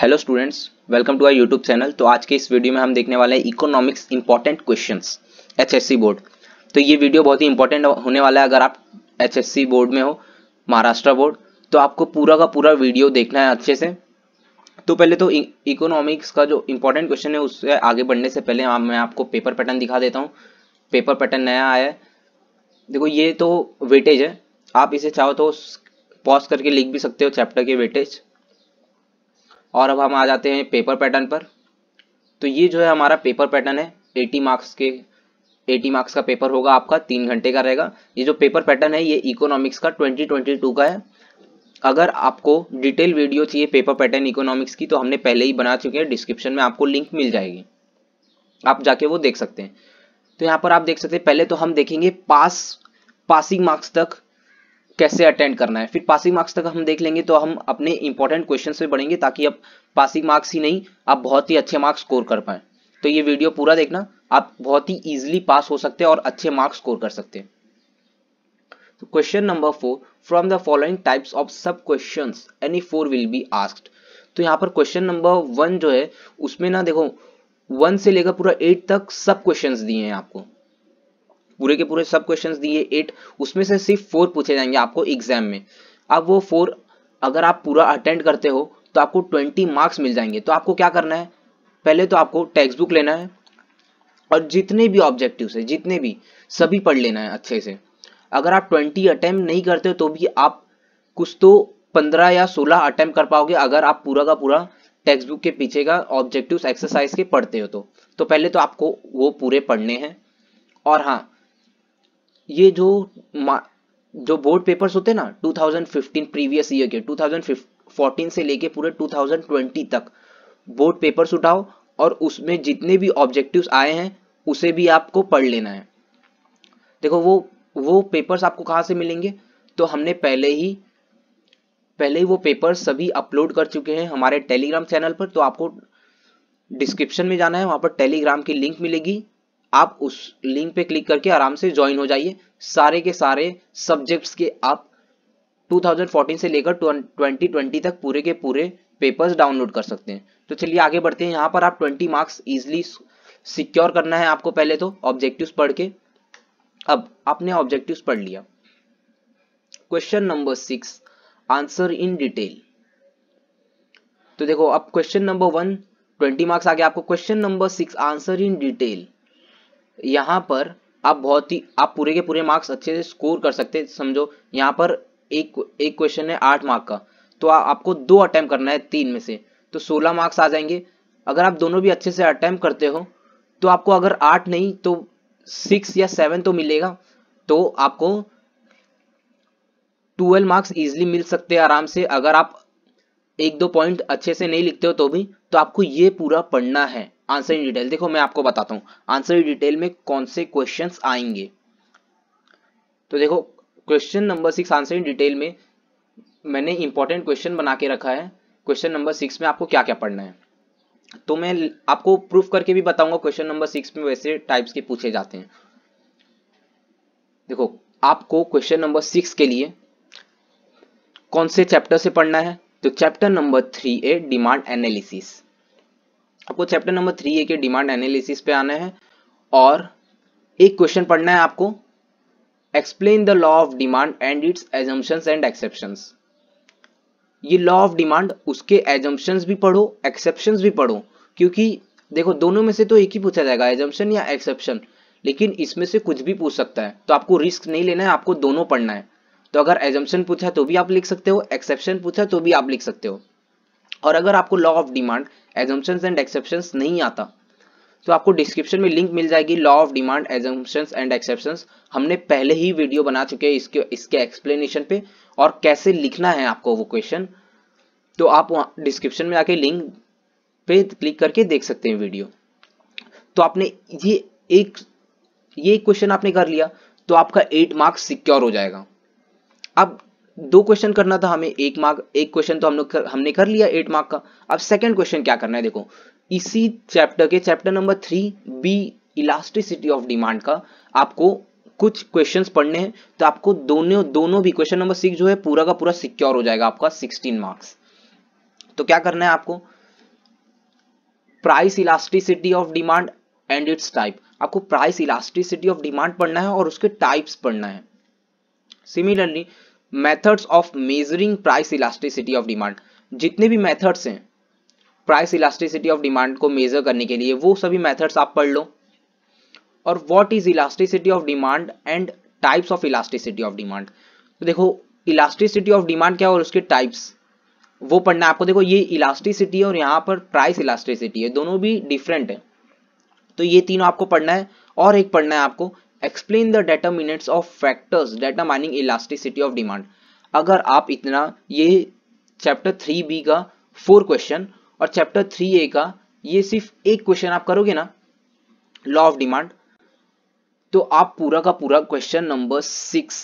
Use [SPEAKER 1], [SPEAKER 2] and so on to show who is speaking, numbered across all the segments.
[SPEAKER 1] hello students welcome to our YouTube channel तो आज के इस वीडियो में हम देखने वाले हैं economics important questions HSC board तो ये वीडियो बहुत ही इंपॉर्टेंट होने वाला है अगर आप एचएससी बोर्ड में हो महाराष्ट्र बोर्ड तो आपको पूरा का पूरा वीडियो देखना है अच्छे से तो पहले तो इकोनॉमिक्स e- का जो इंपॉर्टेंट क्वेश्चन है उससे आगे बढ़ने से पहले आ, मैं आपको पेपर पैटर्न दिखा देता हूँ पेपर पैटर्न नया आया है देखो ये तो वेटेज है आप इसे चाहो तो पॉज करके लिख भी सकते हो चैप्टर के वेटेज और अब हम आ जाते हैं पेपर पैटर्न पर तो ये जो है हमारा पेपर पैटर्न है एटी मार्क्स के एटी मार्क्स का पेपर होगा आपका तीन घंटे का रहेगा ये जो पेपर पैटर्न है ये इकोनॉमिक्स का ट्वेंटी ट्वेंटी टू का है अगर आपको डिटेल वीडियो चाहिए पेपर पैटर्न इकोनॉमिक्स की तो हमने पहले ही बना चुके हैं डिस्क्रिप्शन में आपको लिंक मिल जाएगी आप जाके वो देख सकते हैं तो यहाँ पर आप देख सकते हैं पहले तो हम देखेंगे पास पासिंग मार्क्स तक कैसे अटेंड करना है फिर पासिंग मार्क्स तक हम देख लेंगे तो हम अपने इंपॉर्टेंट क्वेश्चन में बढ़ेंगे ताकि आप पासिंग मार्क्स ही नहीं आप बहुत ही अच्छे मार्क्स स्कोर कर पाए तो ये वीडियो पूरा देखना आप बहुत ही ईजिली पास हो सकते हैं और अच्छे मार्क्स स्कोर कर सकते हैं तो question number four from the following types of sub question any four will be asked तो यहाँ पर क्वेश्चन नंबर वन जो है उसमें ना देखो वन से लेकर पूरा एट तक सब क्वेश्चन दिए हैं आपको पूरे के पूरे सब क्वेश्चन दिए एट उसमें से सिर्फ फोर पूछे जाएंगे आपको एग्जाम में अब वो फोर अगर आप पूरा अटेंड करते हो तो आपको ट्वेंटी मार्क्स मिल जाएंगे तो आपको क्या करना है पहले तो आपको टेक्स्ट बुक लेना है और जितने भी ऑब्जेक्टिव्स है जितने भी सभी पढ़ लेना है अच्छे से अगर आप ट्वेंटी अटैम्प्ट नहीं करते हो तो भी आप कुछ तो पंद्रह या सोलह अटेम्प्ट कर पाओगे अगर आप पूरा का पूरा टेक्स्ट बुक के पीछे का ऑब्जेक्टिव्स एक्सरसाइज के पढ़ते हो तो तो पहले तो आपको वो पूरे पढ़ने हैं और हाँ ये जो जो बोर्ड पेपर्स होते हैं ना 2015 प्रीवियस ईयर के 2014 से लेके पूरे 2020 तक बोर्ड पेपर्स उठाओ और उसमें जितने भी ऑब्जेक्टिव्स आए हैं उसे भी आपको पढ़ लेना है देखो वो वो पेपर्स आपको कहाँ से मिलेंगे तो हमने पहले ही पहले ही वो पेपर सभी अपलोड कर चुके हैं हमारे टेलीग्राम चैनल पर तो आपको डिस्क्रिप्शन में जाना है वहाँ पर टेलीग्राम की लिंक मिलेगी आप उस लिंक पे क्लिक करके आराम से ज्वाइन हो जाइए सारे के सारे सब्जेक्ट्स के आप 2014 से लेकर 2020 तक पूरे के पूरे पेपर्स डाउनलोड कर सकते हैं तो चलिए आगे बढ़ते हैं यहाँ पर आप 20 मार्क्स इजिली सिक्योर करना है आपको पहले तो ऑब्जेक्टिव पढ़ के अब आपने ऑब्जेक्टिव पढ़ लिया question number six answer in detail तो देखो अब question number one twenty marks आ गया आपको question number six answer in detail यहाँ पर आप बहुत ही आप पूरे के पूरे मार्क्स अच्छे से स्कोर कर सकते समझो यहाँ पर एक एक क्वेश्चन है आठ मार्क का तो आ, आपको दो अटैम्प्ट करना है तीन में से तो सोलह मार्क्स आ जाएंगे अगर आप दोनों भी अच्छे से अटैम्प्ट करते हो तो आपको अगर आठ नहीं तो सिक्स या सेवन तो मिलेगा तो आपको ट्वेल्व मार्क्स इजिली मिल सकते हैं आराम से अगर आप एक दो पॉइंट अच्छे से नहीं लिखते हो तो भी तो आपको ये पूरा पढ़ना है आंसर इन डिटेल देखो मैं आपको बताता हूँ आंसर इन डिटेल में कौन से क्वेश्चन आएंगे तो देखो question number six answer in detail में मैंने इंपॉर्टेंट क्वेश्चन बना के रखा है क्वेश्चन नंबर सिक्स में आपको क्या क्या पढ़ना है तो मैं आपको प्रूफ करके भी बताऊंगा क्वेश्चन नंबर सिक्स में वैसे टाइप्स के पूछे जाते हैं देखो आपको क्वेश्चन नंबर सिक्स के लिए कौन से चैप्टर से पढ़ना है तो chapter number three A demand analysis आपको चैप्टर नंबर थ्री ए के डिमांड एनालिसिस पे आना है और एक क्वेश्चन पढ़ना है आपको explain the law of demand and its assumptions and exceptions ये लॉ ऑफ डिमांड उसके एजम्पन्स भी पढ़ो एक्सेप्शंस भी पढ़ो क्योंकि देखो दोनों में से तो एक ही पूछा जाएगा एजम्पन या एक्सेप्शन लेकिन इसमें से कुछ भी पूछ सकता है तो आपको रिस्क नहीं लेना है आपको दोनों पढ़ना है तो अगर एजम्पन पूछा तो भी आप लिख सकते हो एक्सेप्शन पूछा तो भी आप लिख सकते हो और अगर आपको law of demand assumptions and exception नहीं आता तो आपको डिस्क्रिप्शन में लिंक मिल जाएगी law of demand assumption and exception हमने पहले ही वीडियो बना चुके हैं इसके इसके एक्सप्लेनेशन पे और कैसे लिखना है आपको वो क्वेश्चन तो आप वहाँ डिस्क्रिप्शन में आके लिंक पे क्लिक करके देख सकते हैं वीडियो तो आपने ये एक ये क्वेश्चन आपने कर लिया तो आपका एट मार्क्स सिक्योर हो जाएगा अब दो क्वेश्चन करना था हमें एक मार्क एक क्वेश्चन तो हम लोग हमने कर लिया एट मार्क का अब सेकंड क्वेश्चन क्या करना है देखो इसी चैप्टर के chapter number three B elasticity of demand का आपको कुछ क्वेश्चंस पढ़ने हैं तो आपको दोनों दोनों भी क्वेश्चन नंबर सिक्स जो है पूरा का पूरा सिक्योर हो जाएगा आपका सिक्सटीन मार्क्स तो क्या करना है आपको price elasticity of demand and its type आपको प्राइस इलास्टिसिटी ऑफ डिमांड पढ़ना है और उसके टाइप्स पढ़ना है similarly methods of measuring price elasticity of demand जितने भी मेथड्स हैं प्राइस इलास्टिसिटी ऑफ डिमांड को मेजर करने के लिए वो सभी मेथड्स आप पढ़ लो और what is elasticity of demand and types of elasticity of demand तो देखो इलास्टिसिटी ऑफ डिमांड क्या और उसके टाइप्स वो पढ़ना है आपको देखो ये इलास्टिसिटी है और यहाँ पर प्राइस इलास्टिसिटी है दोनों भी डिफरेंट है तो ये तीनों आपको पढ़ना है और एक पढ़ना है आपको explain the determinants of factors determining elasticity of demand अगर आप इतना ये चैप्टर थ्री बी का फोर क्वेश्चन और चैप्टर थ्री ए का ये सिर्फ एक क्वेश्चन आप करोगे ना लॉ ऑफ डिमांड तो आप पूरा का पूरा question number six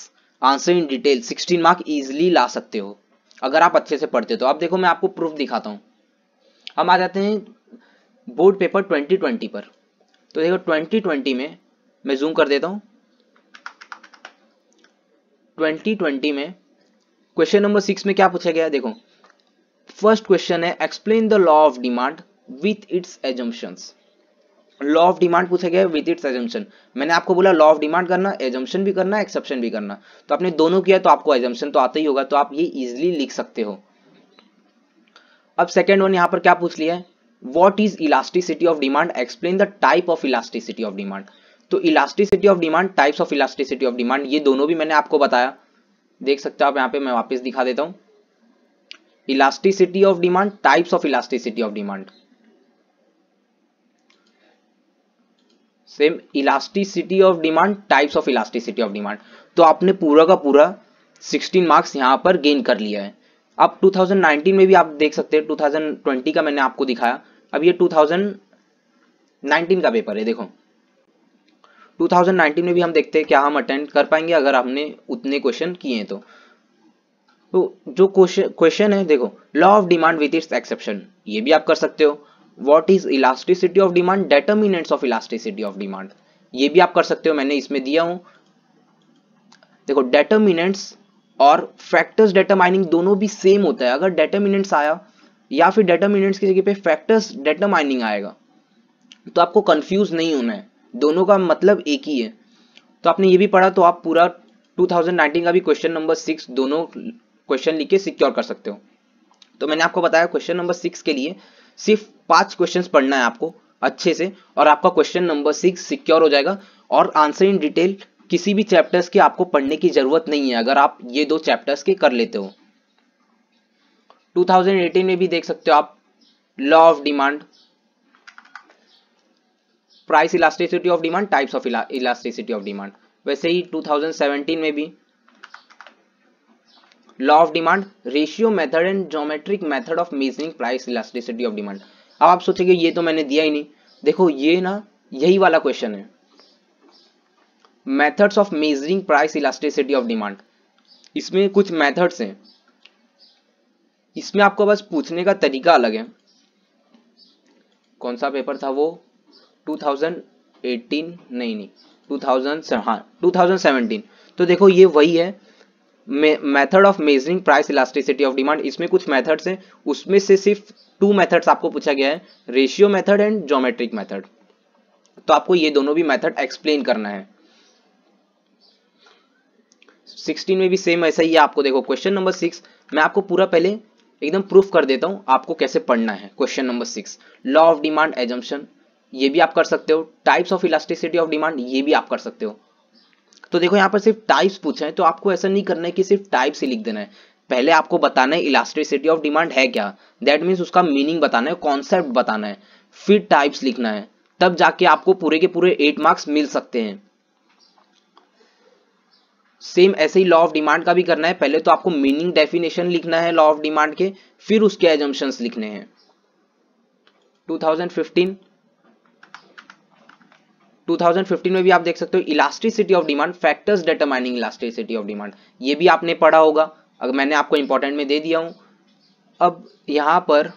[SPEAKER 1] answer in detail sixteen mark easily ला सकते हो अगर आप अच्छे से पढ़ते हो तो आप देखो मैं आपको प्रूफ दिखाता हूँ हम आ जाते हैं बोर्ड पेपर 2020 पर तो देखो 2020 में मैं जूम कर देता हूं 2020 में क्वेश्चन नंबर सिक्स में क्या पूछा गया देखो फर्स्ट क्वेश्चन है explain the law of demand with its assumption law of demand पूछा गया विद इट्स एजम्पन मैंने आपको बोला लॉ ऑफ डिमांड करना एजम्पन भी करना एक्सेप्शन भी करना तो आपने दोनों किया तो आपको एजम्पन तो आता ही होगा तो आप ये इजिली लिख सकते हो अब सेकेंड वन यहां पर क्या पूछ लिया है what is elasticity of demand explain the type of elasticity of demand तो elasticity of demand types of elasticity of demand ये दोनों भी मैंने आपको बताया देख सकते हो आप यहाँ पे मैं वापस दिखा देता हूँ elasticity of demand types of elasticity of demand same elasticity of demand types of elasticity of demand तो आपने पूरा का पूरा 16 मार्क्स यहाँ पर गेन कर लिया है अब 2019 में भी आप देख सकते हैं 2020 का मैंने आपको दिखाया अब ये 2019 का पेपर है देखो 2019 में भी हम देखते हैं क्या हम अटेंड कर पाएंगे अगर हमने उतने क्वेश्चन किए तो तो जो क्वेश्चन है देखो law of demand with its exception ये भी आप कर सकते हो what is elasticity of demand determinants of elasticity of demand ये भी आप कर सकते हो मैंने इसमें दिया हूं देखो डेटर्मिनेंट्स और फैक्टर्स डेटरमाइनिंग दोनों भी सेम होता है अगर डेटरमिनेंट्स आया या फिर डेटर्मिनेंट्स की जगह पे फैक्टर्स डेटरमाइनिंग आएगा तो आपको कंफ्यूज नहीं होना है दोनों का मतलब एक ही है तो आपने ये भी पढ़ा तो आप पूरा 2019 का भी क्वेश्चन नंबर सिक्स दोनों क्वेश्चन लिख के सिक्योर कर सकते हो तो मैंने आपको बताया क्वेश्चन नंबर सिक्स के लिए सिर्फ पांच क्वेश्चंस पढ़ना है आपको अच्छे से और आपका क्वेश्चन नंबर सिक्स सिक्योर हो जाएगा और आंसर इन डिटेल किसी भी चैप्टर्स के आपको पढ़ने की जरूरत नहीं है अगर आप ये दो चैप्टर्स के कर लेते हो 2018 में भी देख सकते हो आप law of demand price elasticity of demand types of elasticity of demand वैसे ही 2017 में भी law of demand ratio method and geometric method of measuring price elasticity of demand अब आप सोचेंगे ये तो मैंने दिया ही नहीं देखो ये ना यही वाला क्वेश्चन है methods of measuring price elasticity of demand इसमें कुछ मेथड्स हैं इसमें आपको बस पूछने का तरीका अलग है कौन सा पेपर था वो 2018 नहीं नहीं 2000 हाँ 2017 तो देखो ये वही है method of measuring price elasticity of demand इसमें कुछ मेथड्स हैं उसमें से सिर्फ टू मेथड्स आपको पूछा गया है ratio method and geometric method तो आपको ये दोनों भी मेथड एक्सप्लेन करना है 16 में भी सेम ऐसा ही है आपको देखो क्वेश्चन नंबर सिक्स मैं आपको पूरा पहले एकदम प्रूफ कर देता हूं आपको कैसे पढ़ना है question number six law of demand assumption ये भी आप कर सकते हो types of elasticity of demand ये भी आप कर सकते हो तो देखो यहाँ पर सिर्फ टाइप्स पूछे हैं तो आपको ऐसा नहीं करना है कि सिर्फ टाइप्स ही लिख देना है पहले आपको बताना है इलास्टिसिटी ऑफ डिमांड है क्या दैट मीन्स उसका मीनिंग बताना है कॉन्सेप्ट बताना है फिर टाइप्स लिखना है तब जाके आपको पूरे के पूरे एट मार्क्स मिल सकते हैं सेम ऐसे ही लॉ ऑफ डिमांड का भी करना है पहले तो आपको मीनिंग डेफिनेशन लिखना है लॉ ऑफ डिमांड के फिर उसके एजम्पन्स लिखने हैं 2015 2015 में भी आप देख सकते हो elasticity of demand factors determining elasticity of demand ये भी आपने पढ़ा होगा अगर मैंने आपको इंपॉर्टेंट में दे दिया हूं अब यहां पर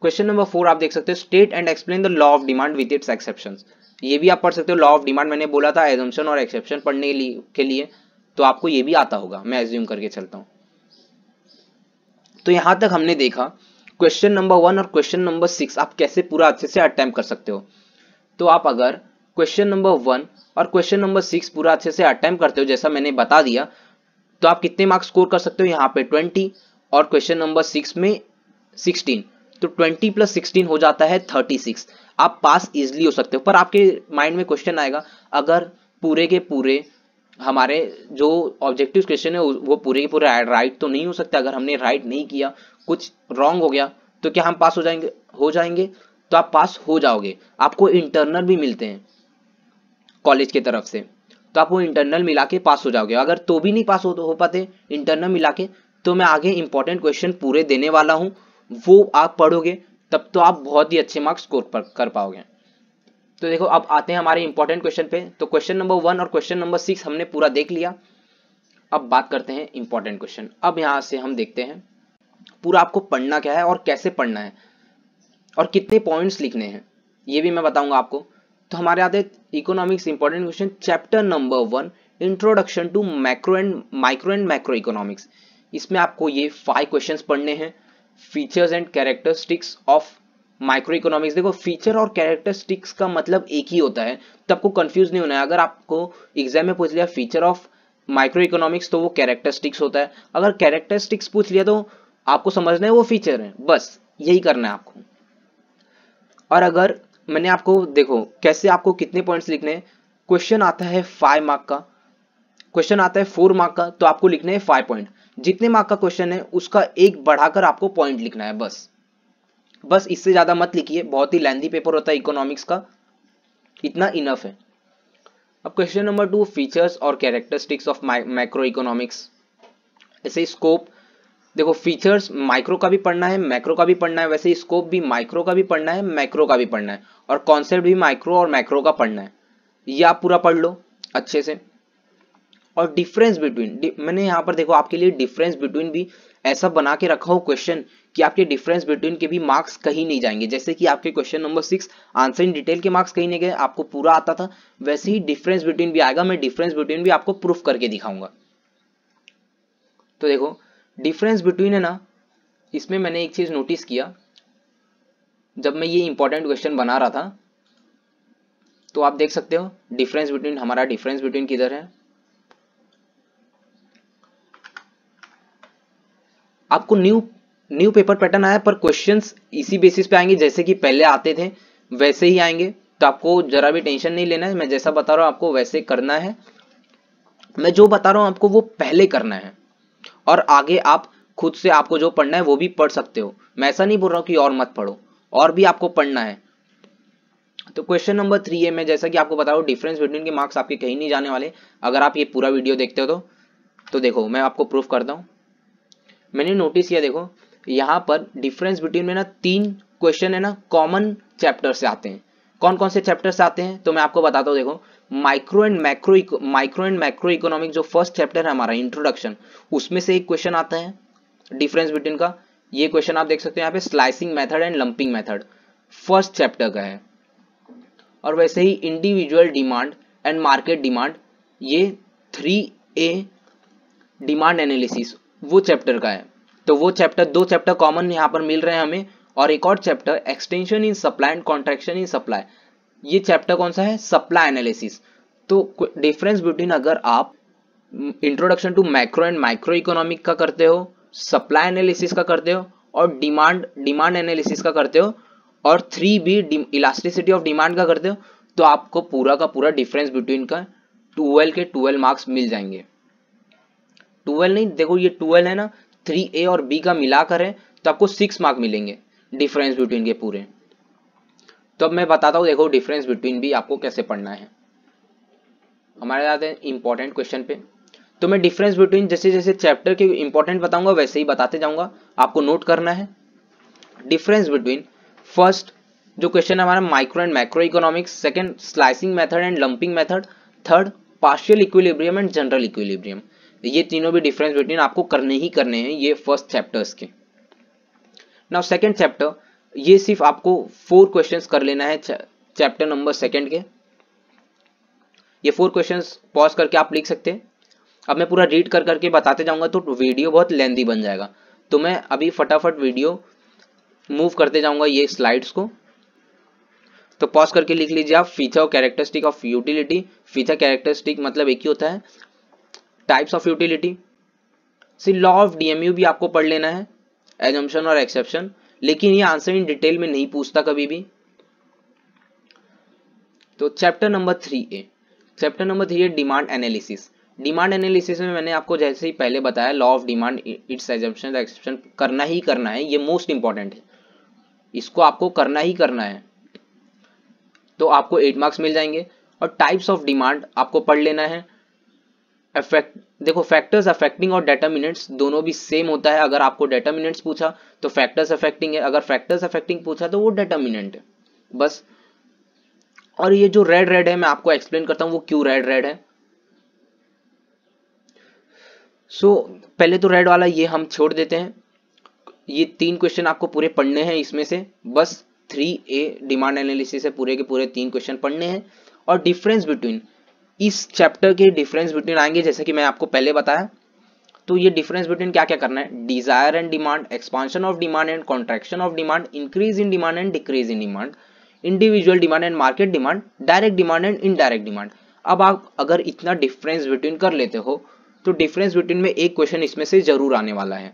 [SPEAKER 1] क्वेश्चन नंबर फोर आप देख सकते हो state and explain the law of demand with its exception ये भी आप पढ़ सकते हो लॉ ऑफ डिमांड मैंने बोला था एजम्पन और एक्सेप्शन पढ़ने के लिए तो आपको ये भी आता होगा मैं एज्यूम करके चलता हूं तो यहां तक हमने देखा क्वेश्चन नंबर वन और क्वेश्चन नंबर सिक्स आप कैसे पूरा अच्छे से अटैम्प कर सकते हो तो आप अगर क्वेश्चन नंबर वन और क्वेश्चन नंबर सिक्स पूरा अच्छे से अटैम्प करते हो जैसा मैंने बता दिया तो आप कितने मार्क्स स्कोर कर सकते हो यहाँ पे ट्वेंटी और क्वेश्चन नंबर सिक्स में सिक्सटीन तो ट्वेंटी प्लस सिक्सटीन हो जाता है थर्टी सिक्स आप पास इजिली हो सकते हो पर आपके माइंड में क्वेश्चन आएगा अगर पूरे के पूरे हमारे जो ऑब्जेक्टिव क्वेश्चन है वो पूरे के पूरे राइट तो नहीं हो सकते अगर हमने राइट नहीं किया कुछ रॉन्ग हो गया तो क्या हम पास हो जाएंगे हो जाएंगे तो आप पास हो जाओगे आपको इंटरनल भी मिलते हैं कॉलेज की तरफ से तो आप वो इंटरनल मिला के पास हो जाओगे अगर तो भी नहीं पास हो, हो पाते इंटरनल मिला के तो मैं आगे इंपॉर्टेंट क्वेश्चन पूरे देने वाला हूँ वो आप पढ़ोगे तब तो आप बहुत ही अच्छे मार्क्स स्कोर कर पाओगे तो देखो अब आते हैं हमारे इंपॉर्टेंट क्वेश्चन पे तो क्वेश्चन नंबर वन और क्वेश्चन नंबर सिक्स हमने पूरा देख लिया अब बात करते हैं इंपॉर्टेंट क्वेश्चन अब यहाँ से हम देखते हैं पूरा आपको पढ़ना क्या है और कैसे पढ़ना है और कितने पॉइंट्स लिखने हैं ये भी मैं बताऊंगा आपको तो हमारे आते economics important question chapter number one introduction to macro and micro and macro economics इसमें आपको ये फाइव क्वेश्चंस पढ़ने हैं features and characteristics of micro economics देखो फीचर और कैरेक्टरिस्टिक्स का मतलब एक ही होता है तो आपको कंफ्यूज नहीं होना है अगर आपको एग्जाम में पूछ लिया फीचर ऑफ माइक्रो इकोनॉमिक्स तो वो कैरेक्टरिस्टिक्स होता है अगर कैरेक्टरिस्टिक्स पूछ लिया तो आपको समझना है वो फीचर है बस यही करना है आपको और अगर मैंने आपको देखो कैसे आपको कितने पॉइंट्स लिखने क्वेश्चन आता है फाइव मार्क का क्वेश्चन आता है फोर मार्क का तो आपको लिखना है फाइव पॉइंट जितने मार्क का क्वेश्चन है उसका एक बढ़ाकर आपको पॉइंट लिखना है बस बस इससे ज़्यादा मत लिखिए बहुत ही लेंदी पेपर होता है इकोनॉमिक्स का इतना इनफ है अब क्वेश्चन नंबर टू फीचर्स और कैरेक्टरिस्टिक्स ऑफ माइक्रो इकोनॉमिक्स ऐसे स्कोप देखो फीचर्स माइक्रो का भी पढ़ना है मैक्रो का भी पढ़ना है वैसे स्कोप भी माइक्रो का भी पढ़ना है मैक्रो का भी पढ़ना है और कॉन्सेप्ट भी माइक्रो और मैक्रो का पढ़ना है ये आप पूरा पढ़ लो अच्छे से और डिफरेंस बिटवीन मैंने यहाँ पर देखो आपके लिए डिफरेंस बिटवीन भी ऐसा बना के रखा हो क्वेश्चन कि आपके डिफरेंस बिटवीन के भी मार्क्स कहीं नहीं जाएंगे जैसे कि आपके question number six answer in detail के मार्क्स कहीं नहीं गए आपको पूरा आता था वैसे ही डिफरेंस बिटवीन भी आएगा मैं डिफरेंस बिटवीन भी आपको प्रूफ करके दिखाऊंगा तो देखो डिफरेंस बिटवीन है ना इसमें मैंने एक चीज़ नोटिस किया जब मैं ये इंपॉर्टेंट क्वेश्चन बना रहा था तो आप देख सकते हो डिफरेंस बिटवीन हमारा डिफरेंस बिटवीन किधर है आपको न्यू न्यू पेपर पैटर्न आया पर क्वेश्चंस इसी बेसिस पे आएंगे जैसे कि पहले आते थे वैसे ही आएंगे तो आपको जरा भी टेंशन नहीं लेना है मैं जैसा बता रहा हूं आपको वैसे करना है मैं जो बता रहा हूं आपको वो पहले करना है और आगे आप खुद से आपको जो पढ़ना है वो भी पढ़ सकते हो मैं ऐसा नहीं बोल रहा हूँ कि और मत पढ़ो और भी आपको पढ़ना है तो क्वेश्चन नंबर थ्री है मैं जैसा कि आपको बता रहा हूँ डिफरेंस बिटवीन के मार्क्स आपके कहीं नहीं जाने वाले अगर आप ये पूरा वीडियो देखते हो तो तो देखो मैं आपको प्रूफ करता हूँ मैंने नोटिस किया देखो यहाँ पर डिफरेंस बिटवीन में ना तीन क्वेश्चन है ना कॉमन चैप्टर से आते हैं कौन कौन से चैप्टर से आते हैं तो मैं आपको बताता हूँ देखो micro and macro micro and macro economic जो फर्स्ट चैप्टर है हमारा इंट्रोडक्शन उसमें से एक क्वेश्चन आता है डिफरेंस बिटवीन का ये क्वेश्चन आप देख सकते हैं यहाँ पे slicing method and lumping method first chapter का है और वैसे ही individual demand and market demand ये थ्री ए डिमांड एनालिसिस वो चैप्टर का है तो वो चैप्टर दो चैप्टर कॉमन यहाँ पर मिल रहे हैं हमें और एक और chapter extension in supply and contraction in supply ये चैप्टर कौन सा है सप्लाई एनालिसिस तो डिफरेंस बिटवीन अगर आप introduction to macro and micro economic का करते हो सप्लाई एनालिसिस का करते हो और डिमांड डिमांड एनालिसिस का करते हो और three B elasticity of demand का करते हो तो आपको पूरा का पूरा डिफरेंस बिटवीन का ट्वेल्व के ट्वेल्व मार्क्स मिल जाएंगे ट्वेल्व नहीं देखो ये ट्वेल्व है ना थ्री ए और बी का मिलाकर है तो आपको सिक्स मार्क मिलेंगे डिफरेंस बिटवीन के पूरे तो अब मैं बताता हूँ देखो डिफरेंस बिटवीन भी आपको कैसे पढ़ना है हमारे जाते हैं इंपॉर्टेंट क्वेश्चन पे तो मैं डिफरेंस बिटवीन जैसे जैसे चैप्टर के इंपॉर्टेंट बताऊंगा वैसे ही बताते जाऊंगा आपको नोट करना है डिफरेंस बिटवीन फर्स्ट जो क्वेश्चन हमारा micro and micro economics second slicing method and lumping method third partial equilibrium and general equilibrium ये तीनों भी डिफरेंस बिटवीन आपको करने ही करने हैं ये फर्स्ट चैप्टर्स के नाउ सेकंड चैप्टर ये सिर्फ आपको फोर क्वेश्चंस कर लेना है चैप्टर नंबर सेकंड के ये फोर क्वेश्चंस पॉज करके आप लिख सकते हैं अब मैं पूरा रीड कर करके बताते जाऊंगा तो वीडियो बहुत लेंदी बन जाएगा तो मैं अभी फटाफट वीडियो मूव करते जाऊंगा ये स्लाइड्स को तो पॉज करके लिख लीजिए आप फीचर और characteristic of utility feature characteristic मतलब एक ही होता है types of utility see law of DMU भी आपको पढ़ लेना है एजम्पन और एक्सेप्शन लेकिन ये आंसर इन डिटेल में नहीं पूछता कभी भी तो chapter number three A chapter number three A demand analysis demand analysis में मैंने आपको जैसे ही पहले बताया law of demand its assumption exception करना ही करना है ये मोस्ट इंपॉर्टेंट है इसको आपको करना ही करना है तो आपको एट मार्क्स मिल जाएंगे और टाइप्स ऑफ डिमांड आपको पढ़ लेना है अफेक्ट देखो फैक्टर्स अफेक्टिंग और डेटामिनेंट्स दोनों भी सेम होता है अगर आपको डेटामिनेंट्स पूछा तो फैक्टर्स अफेक्टिंग है अगर फैक्टर्स अफेक्टिंग पूछा तो वो डेटामिनेंट है बस और ये जो रेड रेड है मैं आपको एक्सप्लेन करता हूँ वो क्यों रेड रेड है सो so, पहले तो रेड वाला ये हम छोड़ देते हैं ये तीन क्वेश्चन आपको पूरे पढ़ने हैं इसमें से बस थ्री ए डिमांड एनालिसिस से पूरे के पूरे तीन क्वेश्चन पढ़ने हैं और डिफरेंस बिटवीन इस चैप्टर के डिफरेंस बिटवीन आएंगे जैसे कि मैं आपको पहले बताया तो ये डिफरेंस बिटवीन क्या क्या करना है desire and demand expansion of demand and contraction of demand increase in demand and decrease in demand individual demand and market demand direct demand and indirect demand अब आप अगर इतना डिफरेंस बिटवीन कर लेते हो तो डिफरेंस बिटवीन में एक क्वेश्चन इसमें से जरूर आने वाला है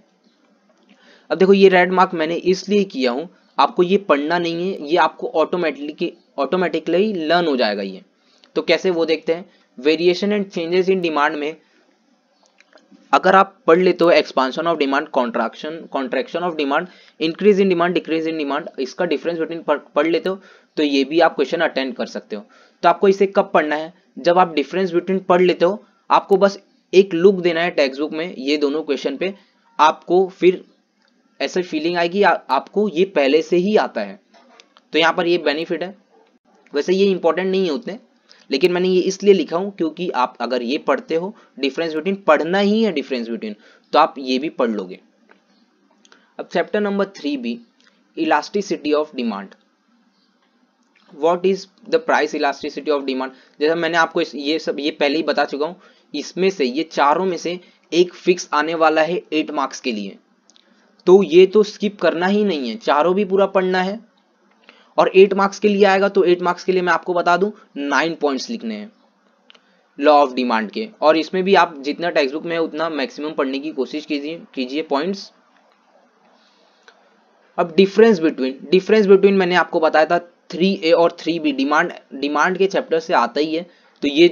[SPEAKER 1] अब देखो ये रेड मार्क मैंने इसलिए किया हूँ आपको ये पढ़ना नहीं है ये आपको ऑटोमेटिकली ऑटोमेटिकली लर्न हो जाएगा ये तो कैसे वो देखते हैं variation and changes in demand में अगर आप पढ़ लेते हो expansion of demand contraction contraction of demand increase in demand decrease in demand इसका डिफरेंस बिटवीन पढ़ लेते हो तो ये भी आप क्वेश्चन अटेंड कर सकते हो तो आपको इसे कब पढ़ना है जब आप डिफरेंस बिटवीन पढ़ लेते हो आपको बस एक लुक देना है टेक्स्ट बुक में ये दोनों क्वेश्चन पे आपको फिर ऐसा फीलिंग आएगी आ, आपको ये पहले से ही आता है तो यहाँ पर ये बेनिफिट है वैसे ये इंपॉर्टेंट नहीं है उतने लेकिन मैंने ये इसलिए लिखा हूँ क्योंकि आप अगर ये पढ़ते हो डिफरेंस बिटवीन पढ़ना ही है डिफरेंस बिटवीन तो आप ये भी पढ़ लोगे अब chapter number three B elasticity of demand what is the price elasticity of demand जैसा मैंने आपको ये सब ये पहले ही बता चुका हूँ इसमें से ये चारों में से एक फिक्स आने वाला है एट मार्क्स के लिए तो ये तो स्किप करना ही नहीं है चारों भी पूरा पढ़ना है और एट मार्क्स के लिए आएगा तो एट मार्क्स के लिए मैं आपको बता दूं नाइन पॉइंट्स लिखने हैं लॉ ऑफ डिमांड के और इसमें भी आप जितना टेक्स्ट बुक में उतना मैक्सिमम पढ़ने की कोशिश कीजिए कीजिए पॉइंट्स अब डिफरेंस बिटवीन डिफरेंस बिटवीन मैंने आपको बताया था थ्री ए और थ्री बी डिमांड डिमांड के चैप्टर से आता ही है तो ये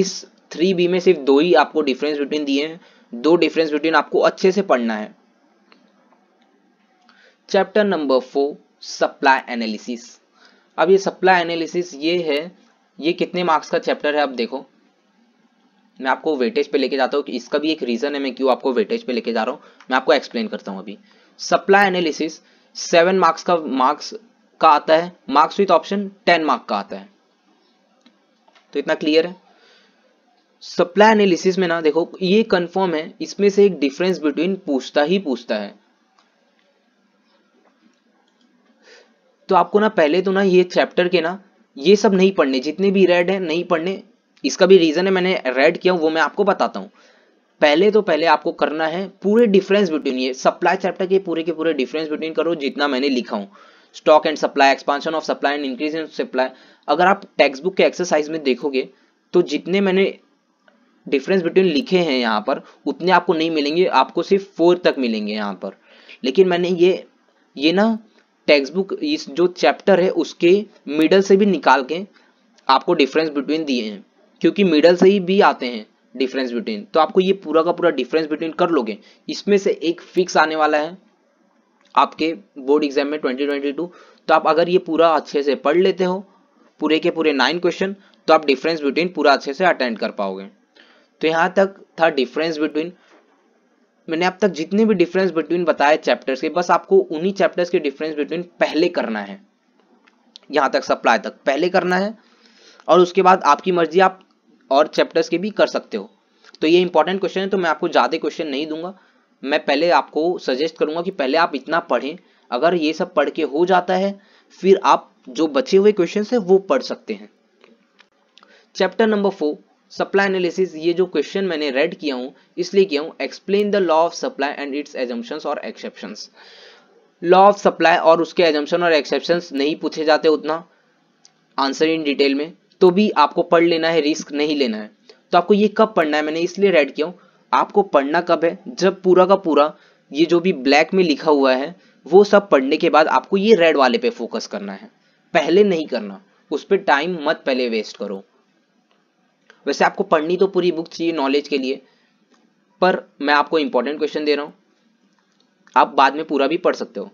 [SPEAKER 1] इस थ्री बी में सिर्फ दो ही आपको डिफरेंस बिटवीन दिए हैं दो डिफरेंस बिटवीन आपको अच्छे से पढ़ना है chapter number four supply analysis अब ये सप्लाई एनालिसिस ये है ये कितने मार्क्स का चैप्टर है अब देखो मैं आपको वेटेज पे लेके जाता हूँ कि इसका भी एक रीज़न है मैं क्यों आपको वेटेज पे लेके जा रहा हूँ मैं आपको एक्सप्लेन करता हूँ अभी सप्लाई एनालिसिस सेवन मार्क्स का मार्क्स का आता है marks with option ten mark का आता है तो इतना क्लियर है सप्लाई एनालिसिस में ना देखो ये कंफर्म है इसमें से एक डिफरेंस बिटवीन पूछता ही पूछता है तो आपको ना पहले तो ना ये चैप्टर के ना ये सब नहीं पढ़ने जितने भी रेड हैं नहीं पढ़ने इसका भी रीज़न है मैंने रेड किया वो मैं आपको बताता हूँ पहले तो पहले आपको करना है पूरे डिफरेंस बिटवीन ये सप्लाई चैप्टर के पूरे के पूरे डिफरेंस बिटवीन करो जितना मैंने लिखा हूँ stock and supply expansion of supply and increase in supply अगर आप टेक्स्ट बुक के एक्सरसाइज में देखोगे तो जितने मैंने डिफरेंस बिटवीन लिखे हैं यहाँ पर उतने आपको नहीं मिलेंगे आपको सिर्फ फोर तक मिलेंगे यहाँ पर लेकिन मैंने ये ये ना टेक्स्ट बुक इस जो चैप्टर है उसके मिडल से भी निकाल के आपको डिफरेंस बिटवीन दिए हैं क्योंकि मिडल से ही भी आते हैं डिफरेंस बिटवीन तो आपको ये पूरा का पूरा डिफरेंस बिटवीन कर लोगे इसमें से एक फिक्स आने वाला है आपके बोर्ड एग्जाम में 2022 तो आप अगर ये पूरा अच्छे से पढ़ लेते हो पूरे के पूरे नाइन क्वेश्चन तो आप डिफरेंस बिटवीन पूरा अच्छे से अटेंड कर पाओगे तो यहाँ तक था डिफरेंस बिटवीन मैंने अब तक जितने भी डिफरेंस बिटवीन बताए चैप्टर्स के बस आपको उन्हीं चैप्टर्स के डिफरेंस बिटवीन पहले करना है यहाँ तक सप्लाई तक पहले करना है और उसके बाद आपकी मर्जी आप और चैप्टर्स के भी कर सकते हो तो ये इंपॉर्टेंट क्वेश्चन है तो मैं आपको ज़्यादा क्वेश्चन नहीं दूंगा मैं पहले आपको सजेस्ट करूंगा कि पहले आप इतना पढ़ें अगर ये सब पढ़ के हो जाता है फिर आप जो बचे हुए क्वेश्चन है वो पढ़ सकते हैं chapter number four supply analysis ये जो क्वेश्चन मैंने रेड किया हूँ इसलिए किया हूँ explain the law of supply and its assumption और एक्सेप्शन लॉ ऑफ सप्लाई और उसके एजम्पन और एक्सेप्शन नहीं पूछे जाते उतना आंसर इन डिटेल में तो भी आपको पढ़ लेना है रिस्क नहीं लेना है तो आपको ये कब पढ़ना है मैंने इसलिए रेड किया हूँ आपको पढ़ना कब है जब पूरा का पूरा ये जो भी ब्लैक में लिखा हुआ है वो सब पढ़ने के बाद आपको ये रेड वाले पे फोकस करना है पहले नहीं करना उस पर टाइम मत पहले वेस्ट करो वैसे आपको पढ़नी तो पूरी बुक चाहिए नॉलेज के लिए पर मैं आपको इंपॉर्टेंट क्वेश्चन दे रहा हूँ आप बाद में पूरा भी पढ़ सकते हो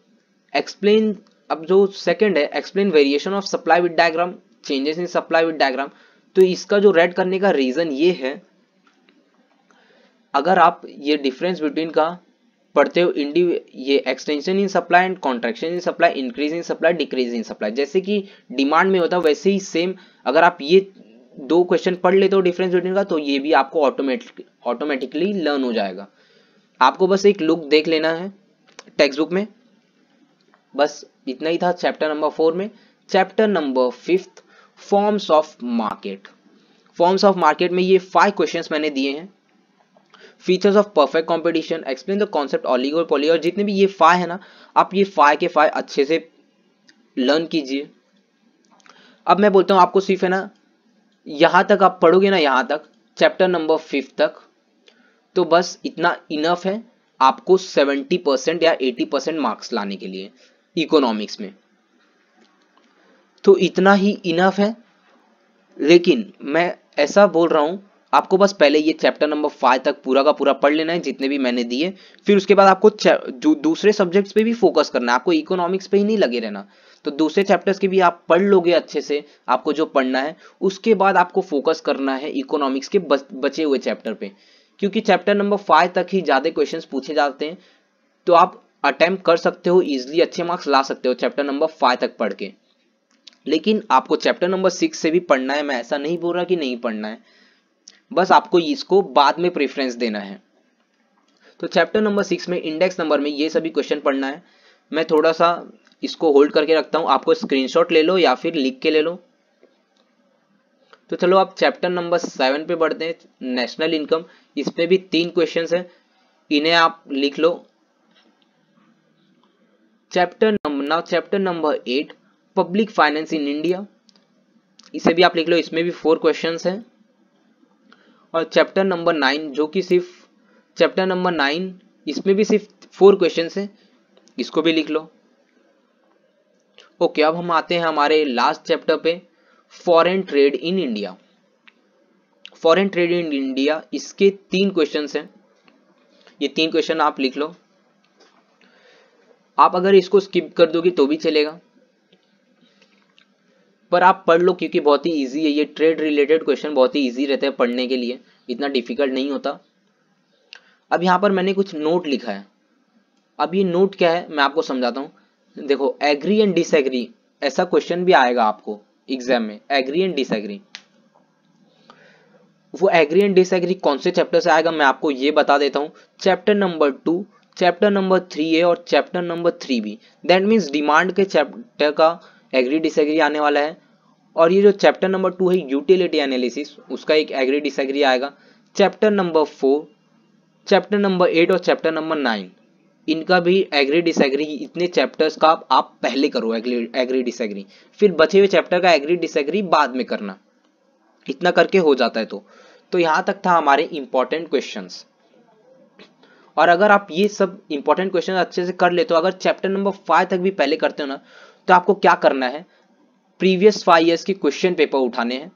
[SPEAKER 1] एक्सप्लेन अब जो सेकंड है explain variation of supply with diagram changes in supply with diagram तो इसका जो रेड करने का रीज़न ये है अगर आप ये डिफरेंस बिटवीन का पढ़ते हो इंडिव ये extension in supply and contraction in supply increase in supply decrease in supply जैसे कि डिमांड में होता है वैसे ही सेम अगर आप ये दो क्वेश्चन पढ़ लेते हो डिफरेंस बिटवीन का तो ये भी आपको ऑटोमेटिक ऑटोमेटिकली लर्न हो जाएगा आपको बस एक लुक देख लेना है टेक्स्ट बुक में बस इतना ही था चैप्टर नंबर फोर में chapter number fifth forms of market forms of market में ये फाइव क्वेश्चन मैंने दिए हैं features of perfect competition explain the concept oligopoly और जितने भी ये फाइ है ना आप ये फाइव के फाइव अच्छे से लर्न कीजिए अब मैं बोलता हूँ आपको सिर्फ है ना यहां तक आप पढ़ोगे ना यहां तक चैप्टर नंबर फिफ्थ तक तो बस इतना इनफ है आपको सेवेंटी परसेंट या एटी परसेंट मार्क्स लाने के लिए इकोनॉमिक्स में तो इतना ही इनफ है लेकिन मैं ऐसा बोल रहा हूं आपको बस पहले ये चैप्टर नंबर फाइव तक पूरा का पूरा पढ़ लेना है जितने भी मैंने दिए फिर उसके बाद आपको जो दूसरे सब्जेक्ट्स पे भी फोकस करना है आपको इकोनॉमिक्स पे ही नहीं लगे रहना तो दूसरे चैप्टर्स के भी आप पढ़ लोगे अच्छे से आपको जो पढ़ना है उसके बाद आपको फोकस करना है इकोनॉमिक्स के बच, बचे हुए चैप्टर पे क्योंकि चैप्टर नंबर फाइव तक ही ज़्यादा क्वेश्चन पूछे जाते हैं तो आप अटैम्प्ट कर सकते हो इजिली अच्छे मार्क्स ला सकते हो चैप्टर नंबर फाइव तक पढ़ के लेकिन आपको चैप्टर नंबर सिक्स से भी पढ़ना है मैं ऐसा नहीं बोल रहा कि नहीं पढ़ना है बस आपको इसको बाद में प्रेफरेंस देना है तो चैप्टर नंबर सिक्स में इंडेक्स नंबर में ये सभी क्वेश्चन पढ़ना है मैं थोड़ा सा इसको होल्ड करके रखता हूँ आपको स्क्रीनशॉट ले लो या फिर लिख के ले लो तो चलो आप चैप्टर नंबर सेवन पे बढ़ते हैं नेशनल इनकम इसमें भी तीन क्वेश्चन है इन्हें आप लिख लो chapter number now chapter number eight public finance in India इसे भी आप लिख लो इसमें भी फोर क्वेश्चन हैं और चैप्टर नंबर नाइन जो कि सिर्फ चैप्टर नंबर नाइन इसमें भी सिर्फ फोर क्वेश्चन है इसको भी लिख लो ओके अब हम आते हैं हमारे लास्ट चैप्टर पे foreign trade in India foreign trade in India इसके तीन क्वेश्चन हैं ये तीन क्वेश्चन आप लिख लो आप अगर इसको स्किप कर दोगे तो भी चलेगा पर आप पढ़ लो क्योंकि बहुत ही इजी है ये ट्रेड रिलेटेड क्वेश्चन बहुत ही इजी रहते हैं पढ़ने के लिए इतना डिफिकल्ट नहीं होता अब यहाँ पर मैंने कुछ नोट लिखा है अब ये नोट क्या है मैं आपको समझाता हूँ देखो एग्री एंड डिसएग्री ऐसा क्वेश्चन भी आएगा आपको एग्जाम में एग्री एंड डिसएग्री वो एग्री एंड डिसएग्री कौन से चैप्टर से आएगा मैं आपको ये बता देता हूँ chapter number two chapter number three A और chapter number three B that means demand के चैप्टर का एग्री डिसएग्री आने वाला है और ये जो चैप्टर नंबर टू है यूटिलिटी एनालिसिस उसका एक एग्री डिसएग्री आएगा chapter number four chapter number eight और चैप्टर नंबर नाइन इनका भी एग्री डिसएग्री इतने चैप्टर्स का आप पहले करो एग्री एग्री डिसएग्री फिर बचे हुए चैप्टर का एग्री डिसएग्री बाद में करना इतना करके हो जाता है तो तो यहाँ तक था हमारे इंपॉर्टेंट क्वेश्चंस और अगर आप ये सब इंपॉर्टेंट क्वेश्चन अच्छे से कर लेते हो अगर चैप्टर नंबर फाइव तक भी पहले करते हो ना तो आपको क्या करना है प्रीवियस फाइव ईयर्स के क्वेश्चन पेपर उठाने हैं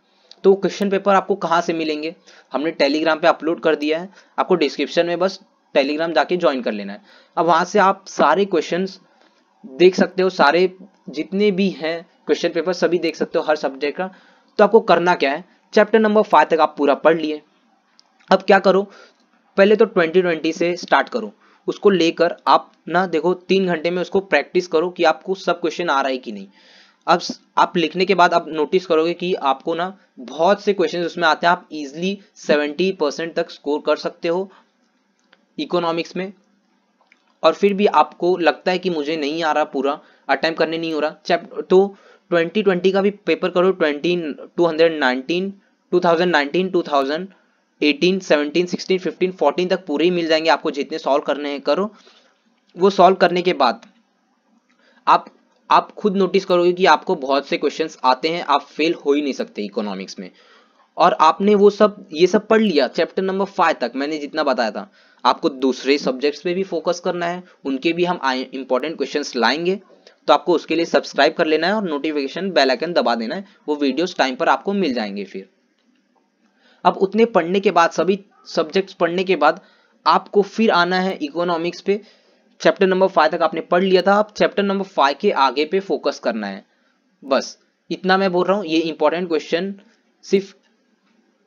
[SPEAKER 1] तो क्वेश्चन पेपर आपको कहाँ से मिलेंगे हमने टेलीग्राम पे अपलोड कर दिया है आपको डिस्क्रिप्शन में बस टेलीग्राम जाके ज्वाइन कर लेना है अब वहाँ से आप सारे क्वेश्चन देख सकते हो सारे जितने भी हैं क्वेश्चन पेपर सभी देख सकते हो हर सब्जेक्ट का तो आपको करना क्या है चैप्टर नंबर फाइव तक आप पूरा पढ़ लिए अब क्या करो पहले तो ट्वेंटी ट्वेंटी से स्टार्ट करो उसको लेकर आप ना देखो तीन घंटे में उसको प्रैक्टिस करो कि आपको सब क्वेश्चन आ रहा है कि नहीं अब आप लिखने के बाद आप नोटिस करोगे कि आपको ना बहुत से क्वेश्चन उसमें आते हैं आप इजिली सेवेंटी परसेंट तक स्कोर कर सकते हो इकोनॉमिक्स में और फिर भी आपको लगता है कि मुझे नहीं आ रहा पूरा अटैम्प करने नहीं हो रहा चैप्टर तो 2020 का भी पेपर करो twenty two 2019 2000 eighteen seventeen sixteen fifteen fourteen तक पूरे ही मिल जाएंगे आपको जितने सॉल्व करने हैं करो वो सॉल्व करने के बाद आप आप खुद नोटिस करोगे कि आपको बहुत से क्वेश्चन आते हैं आप फेल हो ही नहीं सकते इकोनॉमिक्स में और आपने वो सब ये सब पढ़ लिया चैप्टर नंबर फाइव तक मैंने जितना बताया था आपको दूसरे सब्जेक्ट्स पे भी फोकस करना है उनके भी हम इंपॉर्टेंट क्वेश्चंस लाएंगे तो आपको उसके लिए सब्सक्राइब कर लेना है और नोटिफिकेशन बेल आइकन दबा देना है वो वीडियोस टाइम पर आपको मिल जाएंगे फिर अब उतने पढ़ने के बाद सभी सब्जेक्ट्स पढ़ने के बाद आपको फिर आना है इकोनॉमिक्स पे चैप्टर नंबर फाइव तक आपने पढ़ लिया था आप चैप्टर नंबर फाइव के आगे पे फोकस करना है बस इतना मैं बोल रहा हूँ ये इंपॉर्टेंट क्वेश्चन सिर्फ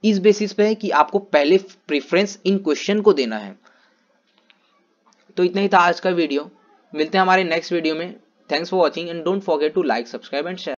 [SPEAKER 1] इस बेसिस पे है कि आपको पहले प्रेफरेंस इन क्वेश्चन को देना है तो इतना ही था आज का वीडियो मिलते हैं हमारे नेक्स्ट वीडियो में thanks for watching and don't forget to like subscribe and share